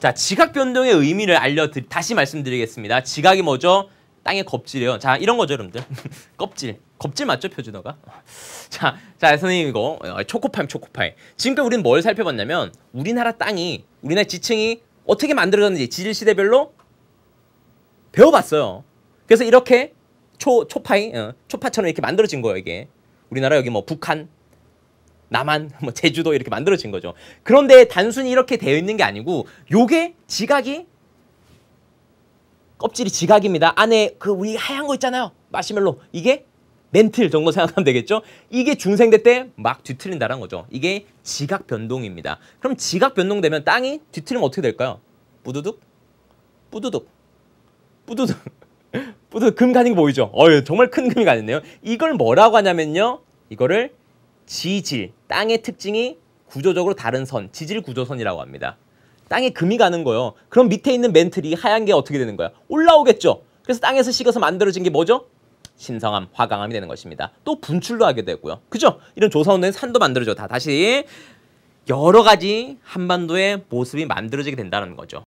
자, 지각 변동의 의미를 알려드리 다시 말씀드리겠습니다. 지각이 뭐죠? 땅의 껍질이요. 자, 이런 거죠, 여러분들. 껍질. 껍질 맞죠, 표준어가? 자, 자, 선생님 이거 어, 초코파임, 초코파임. 지금까지 우리는 뭘 살펴봤냐면 우리나라 땅이 우리나라 지층이 어떻게 만들어졌는지 지질 시대별로 배워봤어요. 그래서 이렇게 초 초파이 어, 초파처럼 이렇게 만들어진 거예요, 이게. 우리나라 여기 뭐 북한, 남한, 뭐 제주도 이렇게 만들어진 거죠. 그런데 단순히 이렇게 되어 있는 게 아니고 요게 지각이 껍질이 지각입니다. 안에 그 우리 하얀 거 있잖아요. 마시멜로. 이게 멘틀 정도 생각하면 되겠죠? 이게 중생대 때 막 뒤틀린다는 거죠. 이게 지각 변동입니다. 그럼 지각 변동되면 땅이 뒤틀리면 어떻게 될까요? 뿌두둑? 뿌두둑? 뿌두둑? 뿌두둑 금 가는 거 보이죠? 어유 정말 큰 금이 가는데요. 이걸 뭐라고 하냐면요. 이거를 지질, 땅의 특징이 구조적으로 다른 선, 지질 구조선이라고 합니다. 땅에 금이 가는 거요 그럼 밑에 있는 멘틀이 하얀 게 어떻게 되는 거야? 올라오겠죠. 그래서 땅에서 식어서 만들어진 게 뭐죠? 신성함, 화강암이 되는 것입니다. 또 분출도 하게 되고요. 그죠? 이런 조선은 산도 만들어져 다 다시 여러 가지 한반도의 모습이 만들어지게 된다는 거죠.